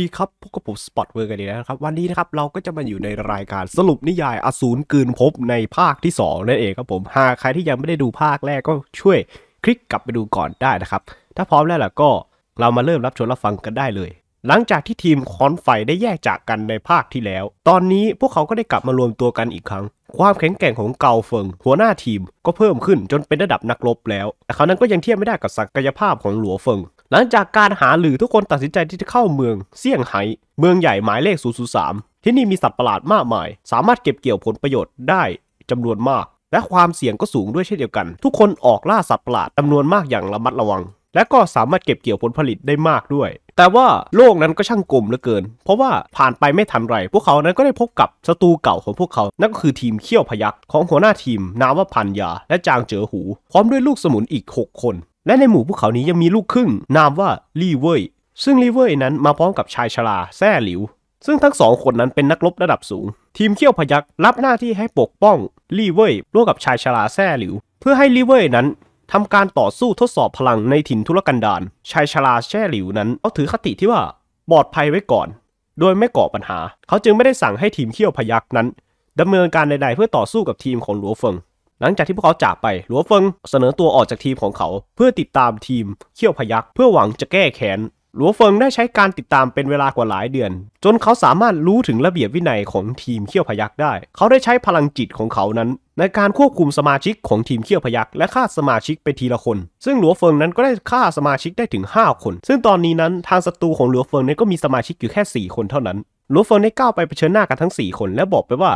ดีครับ พวกกับผมสปอตเวอร์กันดีนะครับ วันนี้นะครับเราก็จะมาอยู่ในรายการสรุปนิยายอสูรกืนพบในภาคที่2นั่นเองครับผม หากใครที่ยังไม่ได้ดูภาคแรกก็ช่วยคลิกกลับไปดูก่อนได้นะครับ ถ้าพร้อมแล้วล่ะ ก็เรามาเริ่มรับชมรับฟังกันได้เลย หลังจากที่ทีมคอนไฟได้แยกจากกันในภาคที่แล้ว ตอนนี้พวกเขาก็ได้กลับมารวมตัวกันอีกครั้ง ความแข็งแกร่งของเกาเฟิงหัวหน้าทีมก็เพิ่มขึ้นจนเป็นระดับนักรบแล้ว แต่เขานั้นก็ยังเทียบไม่ได้กับศักยภาพของหลัวเฟิงหลังจากการหาหรือทุกคนตัดสินใจที่จะเข้าเมืองเซี่ยงไฮ้เมืองใหญ่หมายเลข 003 ที่นี่มีสัตว์ประหลาดมากมาย สามารถเก็บเกี่ยวผลประโยชน์ได้จำนวนมาก และความเสี่ยงก็สูงด้วยเช่นเดียวกัน ทุกคนออกล่าสัตว์ประหลาดจานวนมากอย่างระมัดระวัง และก็สามารถเก็บเกี่ยวผลผลิตได้มากด้วย แต่ว่าโลกนั้นก็ช่างกลมเหลือเกิน เพราะว่าผ่านไปไม่ทันไร พวกเขานั้นก็ได้พบกับศัตรูเก่าของพวกเขา นั่นก็คือทีมเขี้ยวพยักของหัวหน้าทีม นาวพันยาและจางเจอหูพร้อมด้วยลูกสมุนอีก 6 คนและในหมู่พวกเขานี้ยังมีลูกครึ่งนามว่าลี่เว่ยซึ่งลี่เว่ยนั้นมาพร้อมกับชายชราแซ่หลิว ซึ่งทั้งสองคนนั้นเป็นนักรบระดับสูงทีมเขี้ยวพยักรับหน้าที่ให้ปกป้องลี่เว่ยร่วมกับชายชราแซ่หลิว เพื่อให้ลี่เว่ยนั้นทำการต่อสู้ทดสอบพลังในถิ่นธุรกันดารชายชราแซ่หลิวนั้นเขาถือคติที่ว่าปลอดภัยไว้ก่อน โดยไม่ก่อปัญหาเขาจึงไม่ได้สั่งให้ทีมเขี้ยวพยักนั้นดำเนินการใดๆ เพื่อต่อสู้กับทีมของหลัวเฟิงหลังจากที่พวกเขาจากไปหลัวเฟิงเสนอตัวออกจากทีมของเขา เพื่อติดตามทีมเขี้ยวพยักเพื่อหวังจะแก้แค้น หลัวเฟิงได้ใช้การติดตามเป็นเวลากว่าหลายเดือน จนเขาสามารถรู้ถึงระเบียบวินัยของทีมเขี้ยวพยักได้ เขาได้ใช้พลังจิตของเขานั้นในการควบคุมสมาชิกของทีมเขี้ยวพยักและฆ่าสมาชิกไปทีละคน ซึ่งหลัวเฟิงนั้นก็ได้ฆ่าสมาชิกได้ถึง 5 คน ซึ่งตอนนี้นั้นทางศัตรูของหลัวเฟิงนั้นก็มีสมาชิกอยู่แค่ 4 คนเท่านั้นหลัวเฟิงได้ก้าวไปเผชิญหน้ากันทั้ง4คนและบอกไปว่า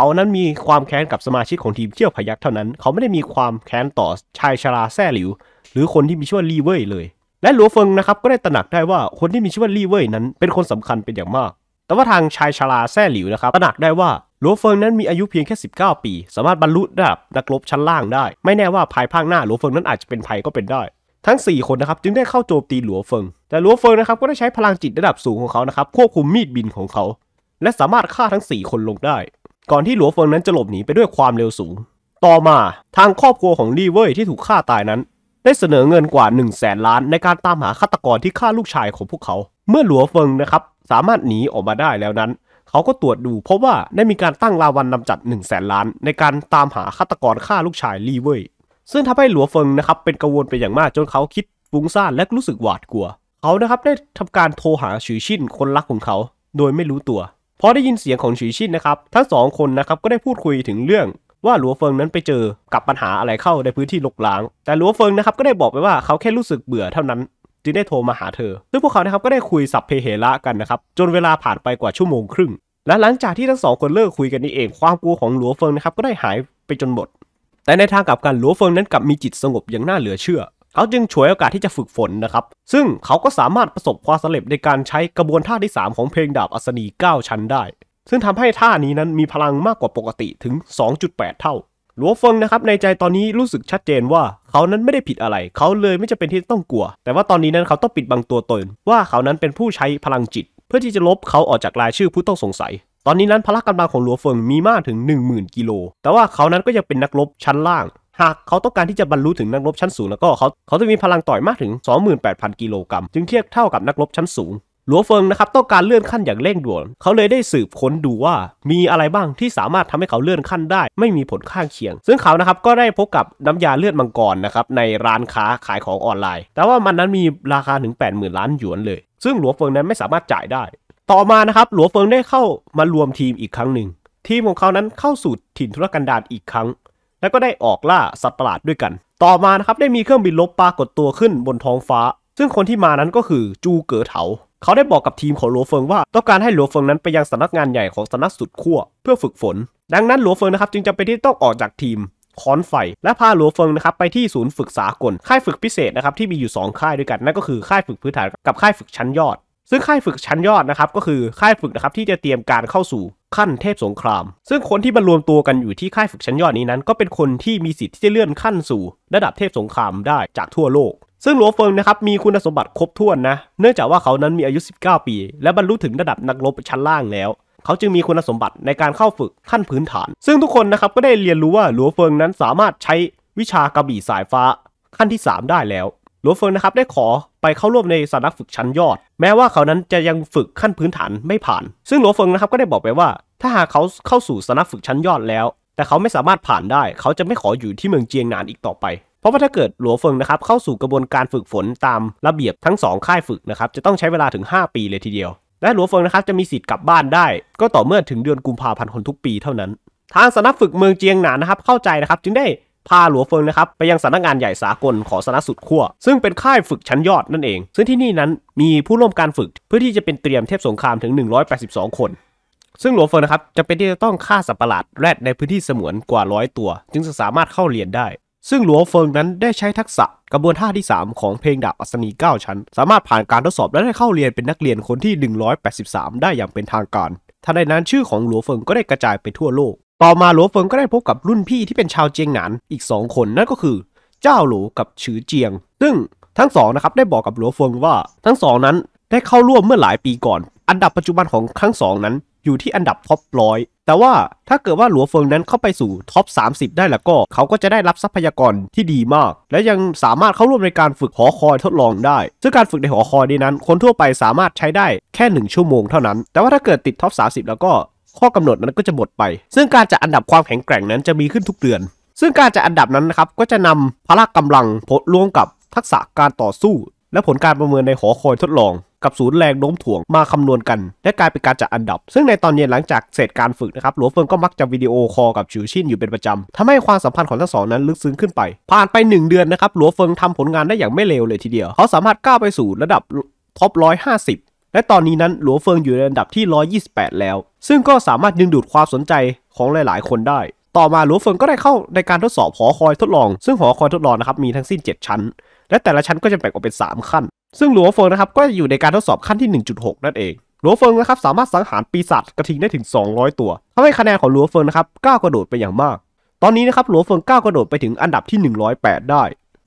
เขานั้นมีความแค้นกับสมาชิกของทีมเขี้ยวพยักเท่านั้น เขาไม่ได้มีความแค้นต่อชายชราแซ่หลิว หรือคนที่มีชื่อว่าลีเว่ยเลย และหลัวเฟิงนะครับก็ได้ตระหนักได้ว่าคนที่มีชื่อว่าลีเว่ยนั้นเป็นคนสำคัญเป็นอย่างมาก แต่ว่าทางชายชราแซ่หลิวนะครับตระหนักได้ว่าหลัวเฟิงนั้นมีอายุเพียงแค่ 19 ปี สามารถบรรลุระดับนักรบชั้นล่างได้ ไม่แน่ว่าภายภาคหน้าหลัวเฟิงนั้นอาจจะเป็นภัยก็เป็นได้ ทั้ง 4 คนนะครับจึงได้เข้าโจมตีหลัวเฟิง แต่หลัวเฟิงนะครับก็ได้ใช้พลังจิตระดับสูงของเขานะครับควบคุมมีดบินของเขา และสามารถฆ่าทั้ง 4 คนลงไดก่อนที่หลัวเฟิง นั้นจะหลบหนีไปด้วยความเร็วสูง ต่อมาทางครอบครัวของลีเว่ยที่ถูกฆ่าตายนั้น ได้เสนอเงินกว่า1 0 0 0 0แสนล้าน ในการตามหาฆาตกรที่ฆ่าลูกชายของพวกเขา เมื่อหลัวเฟิงนะครับสามารถหนีออกมาได้แล้วนั้น เขาก็ตรวจดูเพราะว่าได้มีการตั้งราวันนำจัด 1 0 0 0 0แสนล้าน ในการตามหาฆาตกรฆ่าลูกชายลีเว่ย ซึ่งทำให้หลัวเฟิงนะครับเป็นกังวลไปอย่างมากจนเขาคิดฟุ้งซ่านและรู้สึกหวาดกลัว เขานะครับได้ทำการโทรหาชือชินคนรักของเขา โดยไม่รู้ตัวพอได้ยินเสียงของฉีชินนะครับทั้งสองคนนะครับก็ได้พูดคุยถึงเรื่อง ว่าหลัวเฟิงนั้นไปเจอกับปัญหาอะไรเข้าในพื้นที่ลกล้าง แต่หลัวเฟิงนะครับก็ได้บอกไปว่าเขาแค่รู้สึกเบื่อเท่านั้นจึงได้โทรมาหาเธอซึ่งพวกเขานะครับก็ได้คุยสับเพเหระกันนะครับจนเวลาผ่านไปกว่าชั่วโมงครึ่ง และหลังจากที่ทั้งสองคนเลิกคุยกันนี่เองความกลัวของหลัวเฟิงนะครับก็ได้หายไปจนหมดแต่ในทางกลับกันหลัวเฟิงนั้นกลับมีจิตสงบอย่างน่าเหลือเชื่อเขาจึงฉวยโอกาสที่จะฝึกฝนนะครับ ซึ่งเขาก็สามารถประสบความสำเร็จในการใช้กระบวนท่าที่ 3 ของเพลงดาบอัศนี 9 ชั้นได้ ซึ่งทำให้ท่านี้นั้นมีพลังมากกว่าปกติถึง 2.8 เท่า หลัวเฟิงนะครับในใจตอนนี้รู้สึกชัดเจนว่า เขานั้นไม่ได้ผิดอะไร เขาเลยไม่จะเป็นที่ต้องกลัว แต่ว่าตอนนี้นั้นเขาต้องปิดบังตัวตนว่าเขานั้นเป็นผู้ใช้พลังจิต เพื่อที่จะลบเขาออกจากรายชื่อผู้ต้องสงสัย ตอนนี้นั้นพละกกำลังของหลัวเฟิงมีมากถึง 10,000กิโล แต่ว่าเขานั้นก็ยังเป็นนักรบชั้นล่างหากเขาต้องการที่จะบรรลุถึงนักรบชั้นสูงแล้วก็เขาเขาจะมีพลังต่อยมากถึง 28,000 กิโลกรัมจึงเทียบเท่ากับนักรบชั้นสูง หลัวเฟิงนะครับต้องการเลื่อนขั้นอย่างเร่งด่วน เขาเลยได้สืบค้นดูว่ามีอะไรบ้างที่สามารถทำให้เขาเลื่อนขั้นได้ ไม่มีผลข้างเคียง ซึ่งเขานะครับก็ได้พบกับน้ำยาเลือดมังกรนะครับในร้านค้าขายของออนไลน์ แต่ว่ามันนั้นมีราคาถึง 80,000 ล้านหยวนเลย ซึ่งหลัวเฟิงนั้นไม่สามารถจ่ายได้ ต่อมานะครับหลัวเฟิงได้เข้ามารวมทีมอีกครั้งหนึ่ง ทีมของเขานั้นเข้าสู่ถิ่นธุรกันดารอีกครั้งแล้วก็ได้ออกล่าสัตว์ประหลาดด้วยกัน ต่อมานะครับ ได้มีเครื่องบินลบปรากฏตัวขึ้นบนท้องฟ้า ซึ่งคนที่มานั้นก็คือจูเก๋อเถา เขาได้บอกกับทีมของหลวเฟิง ว่าต้องการให้หลวเฟิงนั้นไปยังสำนักงานใหญ่ของสำนักสุดขั้วเพื่อฝึกฝน ดังนั้นหลวเฟิงนะครับจึงจำเป็นที่ต้องออกจากทีมค้อนไฟ และพาหลวเฟิงนะครับไปที่ศูนย์ฝึกสากล ค่ายฝึกพิเศษนะครับที่มีอยู่ 2 ค่ายด้วยกันนั่นก็คือค่ายฝึกพื้นฐานกับค่ายฝึกชั้นยอด ซึ่งค่ายฝึกชั้นยอดนะครับก็คือค่ายฝึกนะครับที่จะเตรียมการเข้าสู่ขั้นเทพสงคราม ซึ่งคนที่บรรวมตัวกันอยู่ที่ค่ายฝึกชั้นยอดนี้นั้น ก็เป็นคนที่มีสิทธิ์ที่จะเลื่อนขั้น สู่ระดับเทพสงครามได้จากทั่วโลก ซึ่งหลวงเฟิงนะครับมีคุณสมบัติครบถ้วนนะ เนื่องจากว่าเขานั้นมีอายุ19 ปี และบรรลุถึงระดับนักรบชั้นล่างแล้ว เขาจึงมีคุณสมบัติในการเข้าฝึกขั้นพื้นฐาน ซึ่งทุกคนนะครับก็ได้เรียนรู้ว่าหลัวเฟิงนั้นสามารถใช้วิชากระบี่สายฟ้า ขั้นที่3ได้แล้วหลวงเฟิงนะครับได้ขอไปเข้าร่วมในสำนักฝึกชั้นยอด แม้ว่าเขานั้นจะยังฝึกขั้นพื้นฐานไม่ผ่าน ซึ่งหลวงเฟิงนะครับก็ได้บอกไปว่าถ้าหากเขาเข้าสู่สำนักฝึกชั้นยอดแล้วแต่เขาไม่สามารถผ่านได้ เขาจะไม่ขออยู่ที่เมืองเจียงนานอีกต่อไป เพราะว่าถ้าเกิดหลวงเฟิงนะครับเข้าสู่กระบวนการฝึกฝนตามระเบียบทั้ง2ค่ายฝึกนะครับจะต้องใช้เวลาถึง 5 ปีเลยทีเดียว และหลวงเฟิงนะครับจะมีสิทธิ์กลับบ้านได้ ก็ต่อเมื่อถึงเดือนกุมภาพันธ์คนทุกปีเท่านั้น ทางสำนักฝึกเมืองเจียงหนานนะครับเข้าใจนะครับจึงได้พาหลัวเฟิงนะครับไปยังสำนักงานใหญ่สากลของสนสุดขั้วซึ่งเป็นค่ายฝึกชั้นยอดนั่นเองซึ่งที่นี่นั้นมีผู้ร่วมการฝึกเพื่อที่จะเป็นเตรียมเทพสงครามถึง 182 คน ซึ่งหลวงเฟิงนะครับจะเป็นที่จะต้องฆ่าสัตว์ประหลาดแรดในพื้นที่สมอนกว่าร้อยตัว จึงจะสามารถเข้าเรียนได้ ซึ่งหลวงเฟิงนั้นได้ใช้ทักษะกระบวนท่าที่ 3 ของเพลงดาบอัศนี9ชั้น สามารถผ่านการทดสอบและได้เข้าเรียนเป็นนักเรียนคนที่ 183 ได้อย่างเป็นทางการทันใดนั้นชื่อของหลวงเฟิงก็ได้กระจายไปทั่วโลกต่อมาหลวเฟิงก็ได้พบกับรุ่นพี่ที่เป็นชาวเจียงหนานอีกสองคนนั่นก็คือ เจ้าหลูกับฉือเจียง ซึ่งทั้งสองนะครับได้บอกกับหลวเฟิงว่าทั้งสองนั้นได้เข้าร่วมเมื่อหลายปีก่อน อันดับปัจจุบันของทั้งสองนั้นอยู่ที่อันดับท็อปร้อยแต่ว่าถ้าเกิดว่าหลัวเฟิงนั้นเข้าไปสู่ท็อป30 ได้แล้วก็เขาก็จะได้รับทรัพยากรที่ดีมาก และยังสามารถเข้าร่วมในการฝึกหอคอยทดลองได้ ซึ่งการฝึกในหอคอยนี้นั้นคนทั่วไปสามารถใช้ได้แค่1ชั่วโมงเท่านั้นแต่ว่าถ้าเกิดติดท็อป30 แล้วก็ข้อกำหนดนั้นก็จะหมดไป ซึ่งการจัดอันดับความแข็งแกร่งนั้นจะมีขึ้นทุกเดือน ซึ่งการจัดอันดับนั้นนะครับก็จะนำพละกำลังพลร่วมกับทักษะการต่อสู้และผลการประเมินในหอคอยทดลองกับศูนย์แรงโน้มถ่วงมาคำนวณกัน และกลายเป็นการจัดอันดับ ซึ่งในตอนเย็นหลังจากเสร็จการฝึกนะครับหลัวเฟิงก็มักจะวิดีโอคอลกับชิวชินอยู่เป็นประจำทำให้ความสัมพันธ์ของทั้งสองนั้นลึกซึ้งขึ้นไป ผ่านไป 1 เดือนนะครับหลัวเฟิงทำผลงานได้อย่างไม่เลวเลยทีเดียว เขาสามารถก้าวไปสู่ระดับท็อป150และตอนนี้นั้นหลัวเฟิงอยู่ในอันดับที่ 128 แล้ว ซึ่งก็สามารถดึงดูดความสนใจของหลายๆ คนได้ ต่อมาหลัวเฟิงก็ได้เข้าในการทดสอบหอคอยทดลองซึ่งหอคอยทดลองนะครับมีทั้งสิ้น 7 ชั้น และแต่ละชั้นก็จะแบ่งออกเป็น 3 ขั้น ซึ่งหลัวเฟิงนะครับก็อยู่ในการทดสอบขั้นที่ 1.6 นั่นเองหลัวเฟิงนะครับสามารถสังหารปีศาจกระทิงได้ถึง 200 ตัวทำให้คะแนนของหลัวเฟิงนะครับก้าวกระโดดไปอย่างมาก ตอนนี้นะครับหลัวเฟิงก้าวกระโดดไปถึงอันดับที่ 108 ได้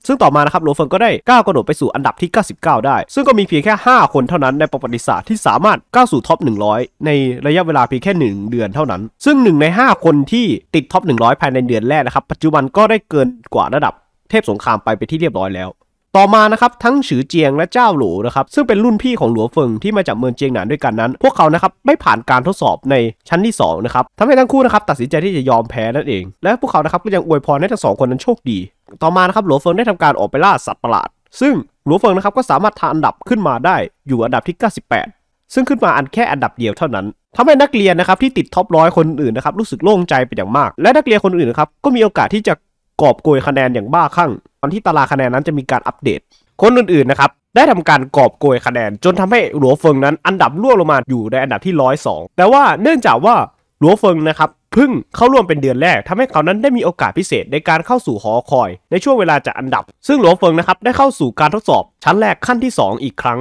ซึ่งต่อมานะครับ หลวงเฟิงก็ได้ก้าวกระโดดไปสู่อันดับที่ 99 ได้ ซึ่งก็มีเพียงแค่ 5 คนเท่านั้นในประวัติศาสตร์ที่สามารถก้าวสู่ท็อป 100 ในระยะเวลาเพียงแค่ 1 เดือนเท่านั้น ซึ่ง 1 ใน 5 คนที่ติดท็อป 100 ภายในเดือนแรกนะครับ ปัจจุบันก็ได้เกินกว่าระดับเทพสงครามไปไปที่เรียบร้อยแล้ว ต่อมานะครับ ทั้งฉือเจียงและเจ้าหลูนะครับ ซึ่งเป็นรุ่นพี่ของหลัวเฟิงที่มาจากเมืองเจียงหนานด้วยกันนั้น พวกเขานะครับไม่ผ่านการทดสอบในชั้นที่2นะครับทำให้ทั้งคู่นะครับตัดสินใจที่จะยอมแพ้นั่นเอง และพวกเขานะครับก็ยังอวยพรให้ทั้งสองคนนั้นโชคดีต่อมานะครับหลัวเฟิงได้ทำการออกไปล่าสัตว์ประหลาดซึ่งหลัวเฟิงนะครับก็สามารถทาอันดับขึ้นมาได้อยู่อันดับที่ 98 ซึ่งขึ้นมาอันแค่อันดับเดียวเท่านั้นทำให้นักเรียนนะครับที่ติดท็อปร้อยคนอื่นนะครับรู้สึกโล่งใจเป็นอย่างมาก และนักเรียนคนอื่นนะครับก็มีโอกาสที่จะกอบโกยคะแนนอย่างบ้าคลั่งตอนที่ตารางคะแนนนั้นจะมีการอัปเดต คนอื่นๆนะครับได้ทำการกอบโกยคะแนนจนทำให้หลัวเฟิงนั้นอันดับล่วงลงมาอยู่ในอันดับที่ 102 แต่ว่าเนื่องจากว่าลัวเฟิงนะครับพึ่งเข้าร่วมเป็นเดือนแรก ทำให้เขานั้นได้มีโอกาสพิเศษในการเข้าสู่หอคอย ในช่วงเวลาจะอันดับ ซึ่งหลัวเฟิงนะครับ ได้เข้าสู่การทดสอบชั้นแรกขั้นที่ 2 อีกครั้ง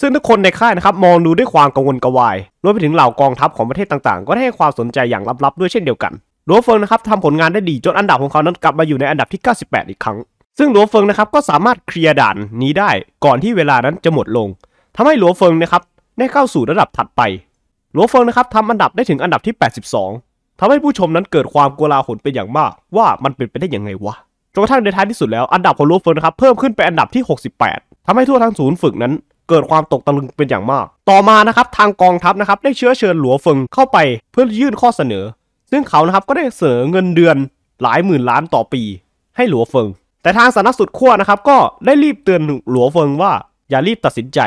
ซึ่งทุกคนในค่าย นะครับ มองดูด้วยความกังวลกระวาย รวมไปถึงเหล่ากองทัพของประเทศต่างๆ ก็ได้ให้ความสนใจอย่างลับๆด้วยเช่นเดียวกันหลัวเฟิงนะครับทำผลงานได้ดีจนอันดับของเขานั้นกลับมาอยู่ในอันดับที่ 98 อีกครั้ง ซึ่งหลัวเฟิงนะครับก็สามารถเคลียร์ด่านนี้ได้ก่อนที่เวลานั้นจะหมดลง ทำให้หลัวเฟิงนะครับได้เข้าสู่ระดับถัดไปหลัวเฟิงนะครับทำอันดับได้ถึงอันดับที่ 82 ทำให้ผู้ชมนั้นเกิดความกลัวลาหนเป็นอย่างมาก ว่ามันเป็นไปได้ยังไงวะจนกระทั่งในท้ายที่สุดแล้วอันดับของหลัวเฟิงนะครับเพิ่มขึ้นไปอันดับที่ 68 ทำให้ทั่วทั้งศูนย์ฝึกนั้น เกิดความตกตะลึงเป็นอย่างมาก ต่อมานะครับทางกองทัพนะครับได้เชื้อเชิญหลัวเฟิงเข้าไปเพื่อยื่นข้อเสนอ ซึ่งเขานะครับก็ได้เสนอเงินเดือนหลายหมื่นล้านต่อปี ให้หลัวเฟิงแต่ทางสานักสุดขั้วนะครับก็ได้รีบเตือนหลัวเฟิงว่าอย่ารีบตัดสินใจ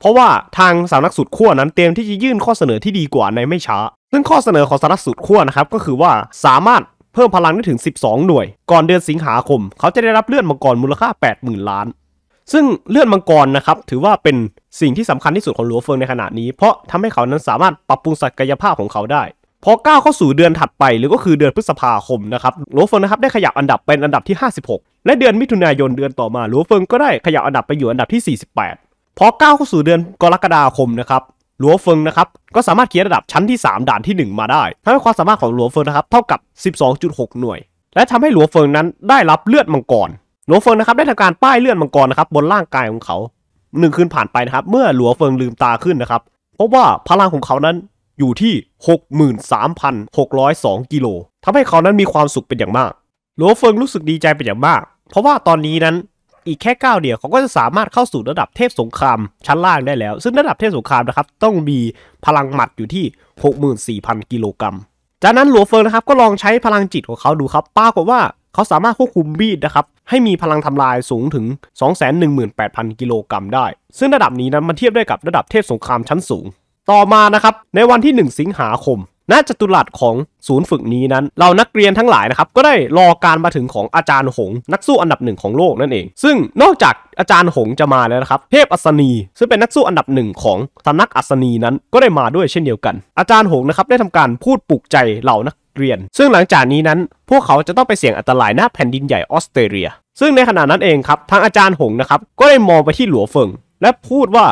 เพราะว่าทางสำนักสุดขั้วนั้นเตรียมที่จะยื่นข้อเสนอที่ดีกว่าในไม่ช้า ซึ่งข้อเสนอของสำนักสุดขั้วนะครับก็คือว่าสามารถเพิ่มพลังได้ถึง 12 หน่วย ก่อนเดือนสิงหาคม เขาจะได้รับเลื่อนมังกรมูลค่า80,000ล้าน ซึ่งเลื่อนมังกรนะครับถือว่าเป็นสิ่งที่สำคัญที่สุดของหลัวเฟิงในขณะนี้ เพราะทำให้เขานั้นสามารถปรับปรุงศักยภาพของเขาได้ พอก้าวเข้าสู่เดือนถัดไปหรือก็คือเดือนพฤษภาคมนะครับหลัวเฟิงนะครับได้ขยับอันดับเป็นอันดับที่56และเดือนมิถุนายนเดือนต่อมาหลัวเฟิงก็ได้ขยับอันดับไปอยู่อันดับที่ 48พอก้าวเข้าสู่เดือนกรกฎาคมนะครับ หลัวเฟิงนะครับ ก็สามารถเขียนระดับชั้นที่ 3 ด่านที่ 1 มาได้ทำให้ความสามารถของหลัวเฟิงนะครับเท่ากับ 12.6 หน่วย และทำให้หลัวเฟิงนั้นได้รับเลือดมังกร หลัวเฟิงนะครับได้ทำการป้ายเลือดมังกรนะครับ บนร่างกายของเขาหนึ่งคืนผ่านไปนะครับ เมื่อหลัวเฟิงลืมตาขึ้นนะครับพบว่าพลังของเขานั้นอยู่ที่63,602กิโลทำให้เขานั้นมีความสุขเป็นอย่างมาก หลัวเฟิงรู้สึกดีใจเป็นอย่างมาก เพราะว่าตอนนี้นั้นอีกแค่ก้าวเดียวเขาก็จะสามารถเข้าสู่ระดับเทพสงครามชั้นล่างได้แล้ว ซึ่งระดับเทพสงครามนะครับต้องมีพลังหมัดอยู่ที่ 64,000 กิโลกรัม จากนั้นหลัวเฟิงนะครับก็ลองใช้พลังจิตของเขาดูครับปรากฏว่าเขาสามารถควบคุมมีดนะครับให้มีพลังทำลายสูงถึง 218,000 กิโลกรัมได้ ซึ่งระดับนี้นั้นมันเทียบได้กับระดับเทพสงครามชั้นสูง ต่อมานะครับในวันที่ 1 สิงหาคมณจตุรัสของศูนย์ฝึกนี้นั้น เรานักเรียนทั้งหลายนะครับก็ได้รอการมาถึงของอาจารย์หง นักสู้อันดับหนึ่งของโลกนั่นเอง ซึ่งนอกจากอาจารย์หงจะมาแล้วนะครับเทพอัศนี ซึ่งเป็นนักสู้อันดับหนึ่งของสำนักอัศนีนั้นก็ได้มาด้วยเช่นเดียวกัน อาจารย์หงนะครับได้ทำการพูดปลุกใจเหล่านักเรียน ซึ่งหลังจากนี้นั้น พวกเขาจะต้องไปเสี่ยงอันตรายหน้าแผ่นดินใหญ่ออสเตรเลีย ซึ่งในขณะนั้นเองครับทางอาจารย์หงนะครับก็ได้มองไปที่หลัวเฟิงและพูดว่า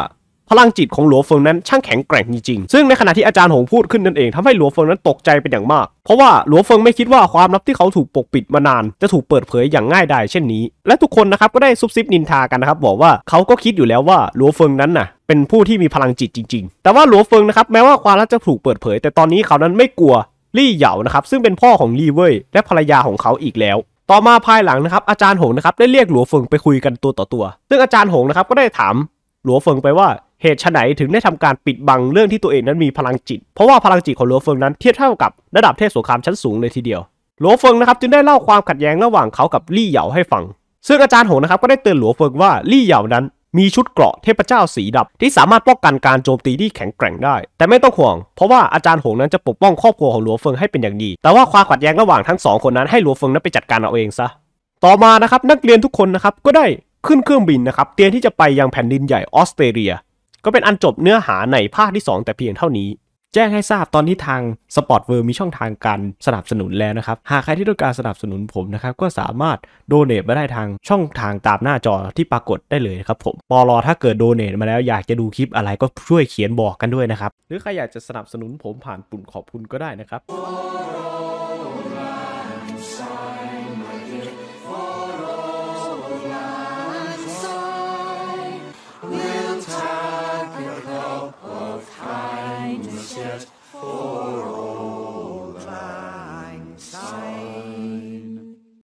พลังจิตของหลัวเฟิงนั้นช่างแข็งแกร่งจริงๆซึ่งในขณะที่อาจารย์หงพูดขึ้นนั่นเองทำให้หลัวเฟิงนั้นตกใจเป็นอย่างมาก เพราะว่าหลัวเฟิงไม่คิดว่าความลับที่เขาถูกปกปิดมานาน จะถูกเปิดเผยอย่างง่ายดายเช่นนี้ และทุกคนนะครับก็ได้ซุบซิบนินทากันนะครับบอกว่าเขาก็คิดอยู่แล้วว่าหลัวเฟิงนั้นน่ะเป็นผู้ที่มีพลังจิตจริงๆ แต่ว่าหลัวเฟิงนะครับแม้ว่าความลับจะถูกเปิดเผย แต่ตอนนี้เขานั้นไม่กลัวลี่เหยานะครับ ซึ่งเป็นพ่อของลี่เว่ยและภรรยาของเขาอีกแล้ว ต่อมาภายหลังนะครับอาจารย์หงนะครับได้เรียกหลัวเฟิงไปคุยกันตัวต่อตัว ซึ่งอาจารย์หงนะครับก็ได้ถามหลัวเฟิงไปว่าเหตุไฉนถึงได้ทำการปิดบังเรื่องที่ตัวเองนั้นมีพลังจิต เพราะว่าพลังจิตของหลวงเฟิงนั้นเทียบเท่ากับระดับเทพสงครามชั้นสูงเลยทีเดียว หลวงเฟิงนะครับจึงได้เล่าความขัดแย้งระหว่างเขากับลี่เหยาให้ฟัง ซึ่งอาจารย์หงนะครับก็ได้เตือนหลวงเฟิงว่าลี่เหยานั้น มีชุดเกราะเทพเจ้าสีดำที่สามารถป้องกันการโจมตีที่แข็งแกร่งได้ แต่ไม่ต้องห่วง เพราะว่าอาจารย์หงนั้นจะปกป้องครอบครัวของหลวงเฟิงให้เป็นอย่างดี แต่ว่าความขัดแย้งระหว่างทั้งสองคนนั้นให้หลวงเฟิงนั้นไปจัดการเอาเองซะต่อมานะครับนักเรียนทุกคนนะครับก็ได้ขึ้นเครื่องบินนะครับเตรียมที่จะไปยังแผ่นดินใหญ่ออสเตรเลียก็เป็นอันจบเนื้อหาในภาคที่ 2 แต่เพียงเท่านี้ แจ้งให้ทราบตอนที่ทางสปอร์ตเวิร์มีช่องทางการสนับสนุนแล้วนะครับหากใครที่ต้องการสนับสนุนผมนะครับก็สามารถโดเนตมาได้ทางช่องทางตามหน้าจอที่ปรากฏได้เลยครับ ผมปอรอถ้าเกิดโดเนตมาแล้วอยากจะดูคลิปอะไรก็ช่วยเขียนบอกกันด้วยนะครับหรือใครอยากจะสนับสนุนผมผ่านปุ่มขอบคุณก็ได้นะครับ